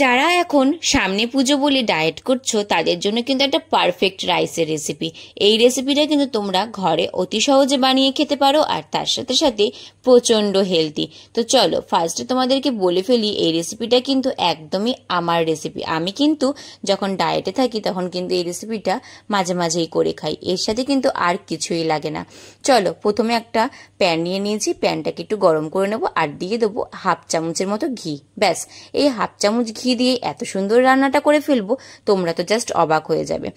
যারা এখন সামনে পুজো বলে ডায়েট করছো তাদের জন্য কিন্তু একটা পারফেক্ট রাইসের রেসিপি এই রেসিপিটা কিন্তু তোমরা ঘরে অতি সহজে বানিয়ে খেতে পারো আর তার সাথে সাথে প্রচণ্ড হেলদি তো চলো ফার্স্টে তোমাদেরকে বলে ফেলি এই রেসিপিটা কিন্তু একদমই আমার রেসিপি আমি কিন্তু যখন ডায়েটে থাকি তখন কিন্তু এই রেসিপিটা মাঝে মাঝেই করে খাই এর সাথে কিন্তু আর কিছুই লাগে না চলো প্রথমে একটা প্যান নিয়ে নিয়েছি প্যানটাকে একটু গরম করে নেবো আর দিয়ে দেবো হাফ চামচের মতো ঘি ব্যাস এই হাফ চামচ ঘি ঘি দিয়ে এত সুন্দর রান্নাটা করে ফেলবো তোমরা তো জাস্ট অবাক হয়ে যাবে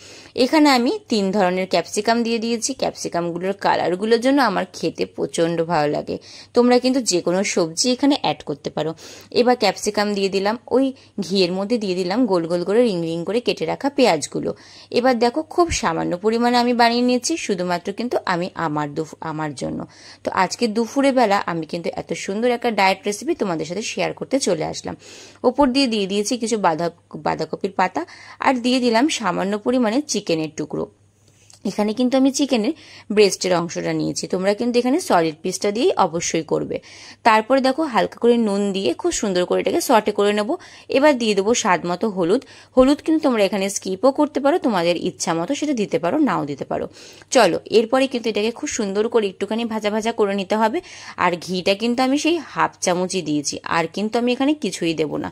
এখানে আমি তিন ধরনের ক্যাপসিকাম দিয়ে দিয়েছি ক্যাপসিকামগুলোর কালারগুলোর জন্য আমার খেতে প্রচণ্ড ভালো লাগে তোমরা কিন্তু যে কোনো সবজি এখানে অ্যাড করতে পারো এবার ক্যাপসিকাম দিয়ে দিলাম ওই ঘিয়ের মধ্যে দিয়ে দিলাম গোল গোল করে রিং রিং করে কেটে রাখা পেঁয়াজগুলো এবার দেখো খুব সামান্য পরিমাণে আমি বানিয়ে নিয়েছি শুধুমাত্র কিন্তু আমি আমার আমার জন্য তো আজকে দুপুরে বেলা আমি কিন্তু এত সুন্দর একটা ডায়েট রেসিপি তোমাদের সাথে শেয়ার করতে চলে আসলাম ওপর দিয়ে দিয়ে দিয়ে দিয়েছি কিছু বাঁধা বাঁধাকপির পাতা আর দিয়ে দিলাম সামান্য পরিমাণে চিকেনের টুকরো এখানে কিন্তু আমি চিকেনের ব্রেস্টের অংশটা নিয়েছি তোমরা কিন্তু এখানে সলিড পিসটা দিয়ে অবশ্যই করবে তারপরে দেখো হালকা করে নুন দিয়ে খুব সুন্দর করে এটাকে শর্টে করে নেব এবার দিয়ে দেবো স্বাদ মতো হলুদ হলুদ কিন্তু তোমরা এখানে স্কিপও করতে পারো তোমাদের ইচ্ছা মতো সেটা দিতে পারো নাও দিতে পারো চলো এরপরে কিন্তু এটাকে খুব সুন্দর করে একটুখানি ভাজা ভাজা করে নিতে হবে আর ঘিটা কিন্তু আমি সেই হাফ চামচই দিয়েছি আর কিন্তু আমি এখানে কিছুই দেব না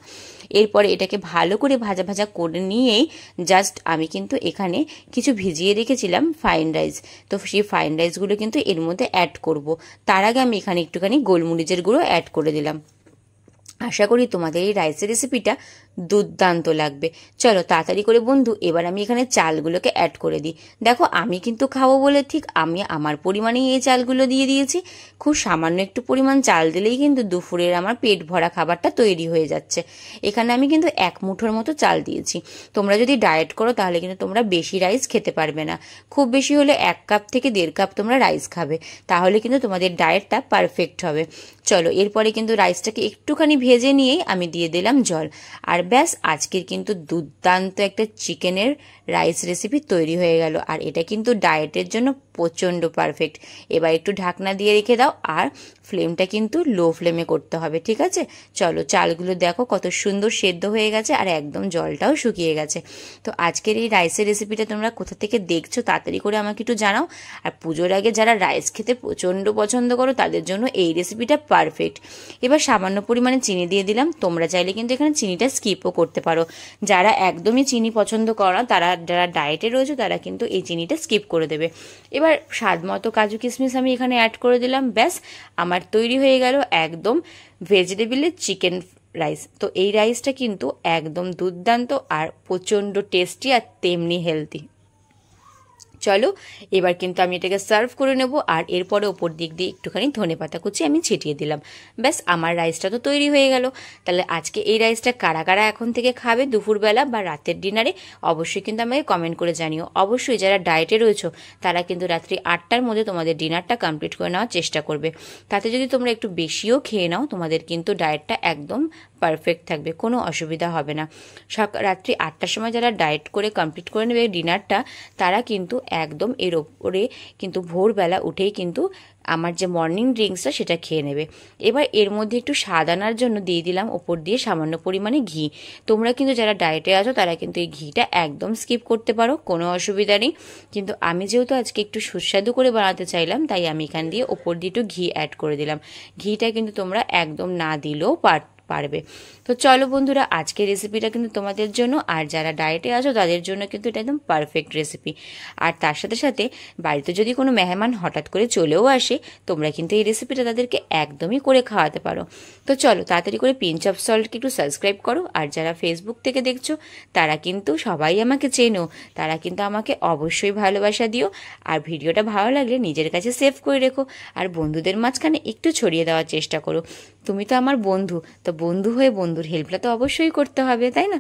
এরপরে এটাকে ভালো করে ভাজা ভাজা করে নিয়েই জাস্ট আমি কিন্তু এখানে কিছু ভিজিয়ে রেখেছিলাম দিলাম ফাইন রাইস তো সেই ফাইন রাইসগুলো কিন্তু এর মধ্যে অ্যাড করব। তার আগে আমি এখানে একটুখানি গোলমরিচের গুঁড়ো অ্যাড করে দিলাম আশা করি তোমাদের এই রাইসের রেসিপিটা দুর্দান্ত লাগবে চলো তাড়াতাড়ি করে বন্ধু এবার আমি এখানে চালগুলোকে অ্যাড করে দিই দেখো আমি কিন্তু খাবো বলে ঠিক আমি আমার পরিমাণেই এই চালগুলো দিয়ে দিয়েছি খুব সামান্য একটু পরিমাণ চাল দিলেই কিন্তু দুপুরের আমার পেট ভরা খাবারটা তৈরি হয়ে যাচ্ছে এখানে আমি কিন্তু এক মুঠোর মতো চাল দিয়েছি তোমরা যদি ডায়েট করো তাহলে কিন্তু তোমরা বেশি রাইস খেতে পারবে না খুব বেশি হলে এক কাপ থেকে দেড় কাপ তোমরা রাইস খাবে তাহলে কিন্তু তোমাদের ডায়েটটা পারফেক্ট হবে চলো এরপরে কিন্তু রাইসটাকে একটুখানি ভেজে নিয়েই আমি দিয়ে দিলাম জল আর ব্যাস আজকের কিন্তু দুর্দান্ত একটা চিকেনের রাইস রেসিপি তৈরি হয়ে গেল আর এটা কিন্তু ডায়েটের জন্য প্রচণ্ড পারফেক্ট এবার একটু ঢাকনা দিয়ে রেখে দাও আর ফ্লেমটা কিন্তু লো ফ্লেমে করতে হবে ঠিক আছে চলো চালগুলো দেখো কত সুন্দর সেদ্ধ হয়ে গেছে আর একদম জলটাও শুকিয়ে গেছে তো আজকের এই রাইসের রেসিপিটা তোমরা কোথা থেকে দেখছো তাড়াতাড়ি করে আমাকে একটু জানাও আর পুজোর আগে যারা রাইস খেতে প্রচণ্ড পছন্দ করো তাদের জন্য এই রেসিপিটা পারফেক্ট এবার সামান্য পরিমাণে চিনি দিয়ে দিলাম তোমরা চাইলে কিন্তু এখানে চিনিটা স্কিপও করতে পারো যারা একদমই চিনি পছন্দ করো তারা যারা ডায়েটে রয়েছে তারা কিন্তু এই চিনিটা স্কিপ করে দেবে এবার এবার স্বাদ মতো কাজু কিশমিশ আমি এখানে অ্যাড করে দিলাম ব্যাস আমার তৈরি হয়ে গেল একদম ভেজিটেবিলের চিকেন রাইস তো এই রাইসটা কিন্তু একদম দুর্দান্ত আর প্রচণ্ড টেস্টি আর তেমনি হেলদি চলো এবার কিন্তু আমি এটাকে সার্ভ করে নেব আর এরপরে ওপর দিক দিয়ে একটুখানি ধনে পাতা কুচি আমি ছিটিয়ে দিলাম ব্যাস আমার রাইসটা তো তৈরি হয়ে গেল তাহলে আজকে এই রাইসটা কারা কারা এখন থেকে খাবে দুপুরবেলা বা রাতের ডিনারে অবশ্যই কিন্তু আমাকে কমেন্ট করে জানিও অবশ্যই যারা ডায়েটে রয়েছো তারা কিন্তু রাত্রি আটটার মধ্যে তোমাদের ডিনারটা কমপ্লিট করে নেওয়ার চেষ্টা করবে তাতে যদি তোমরা একটু বেশিও খেয়ে নাও তোমাদের কিন্তু ডায়েটটা একদম পারফেক্ট থাকবে কোনো অসুবিধা হবে না রাত্রি আটটার সময় যারা ডায়েট করে কমপ্লিট করে নেবে ডিনারটা তারা কিন্তু একদম এর ওপরে কিন্তু ভোরবেলা উঠেই কিন্তু আমার যে মর্নিং ড্রিঙ্কসটা সেটা খেয়ে নেবে এবার এর মধ্যে একটু স্বাদ আনার জন্য দিয়ে দিলাম ওপর দিয়ে সামান্য পরিমাণে ঘি তোমরা কিন্তু যারা ডায়েটে আছো তারা কিন্তু এই ঘিটা একদম স্কিপ করতে পারো কোনো অসুবিধা নেই কিন্তু আমি যেহেতু আজকে একটু সুস্বাদু করে বানাতে চাইলাম তাই আমি এখান দিয়ে ওপর দিয়ে একটু ঘি অ্যাড করে দিলাম ঘিটা কিন্তু তোমরা একদম না দিলেও পারত পারবে তো চলো বন্ধুরা আজকের রেসিপিটা কিন্তু তোমাদের জন্য আর যারা ডায়েটে আছো তাদের জন্য কিন্তু এটা একদম পারফেক্ট রেসিপি আর তার সাথে সাথে বাড়িতে যদি কোনো মেহমান হঠাৎ করে চলেও আসে তোমরা কিন্তু এই রেসিপিটা তাদেরকে একদমই করে খাওয়াতে পারো তো চলো তাড়াতাড়ি করে পিঞ্চ অফ সল্টকে একটু সাবস্ক্রাইব করো আর যারা ফেসবুক থেকে দেখছো তারা কিন্তু সবাই আমাকে চেনো তারা কিন্তু আমাকে অবশ্যই ভালোবাসা দিও আর ভিডিওটা ভালো লাগলে নিজের কাছে সেভ করে রেখো আর বন্ধুদের মাঝখানে একটু ছড়িয়ে দেওয়ার চেষ্টা করো তুমি তো আমার বন্ধু তো বন্ধু হয়ে বন্ধুর হেল্পটা তো অবশ্যই করতে হবে তাই না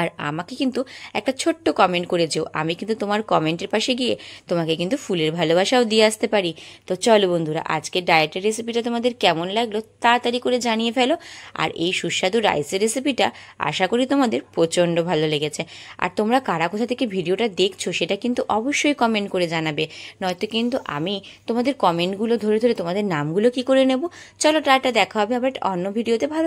আর আমাকে কিন্তু একটা ছোট্ট কমেন্ট করে যেও আমি কিন্তু তোমার কমেন্টের পাশে গিয়ে তোমাকে কিন্তু ফুলের ভালোবাসাও দিয়ে আসতে পারি তো চলো বন্ধুরা আজকে ডায়েটের রেসিপিটা তোমাদের কেমন লাগলো তাড়াতাড়ি করে জানিয়ে ফেলো আর এই সুস্বাদু রাইসের রেসিপিটা আশা করি তোমাদের প্রচণ্ড ভালো লেগেছে আর তোমরা কারা কোথা থেকে ভিডিওটা দেখছো সেটা কিন্তু অবশ্যই কমেন্ট করে জানাবে নয়তো কিন্তু আমি তোমাদের কমেন্টগুলো ধরে ধরে তোমাদের নামগুলো কি করে নেব চলো টাটা দেখা হবে আবার অন্য ভিডিওতে ভালো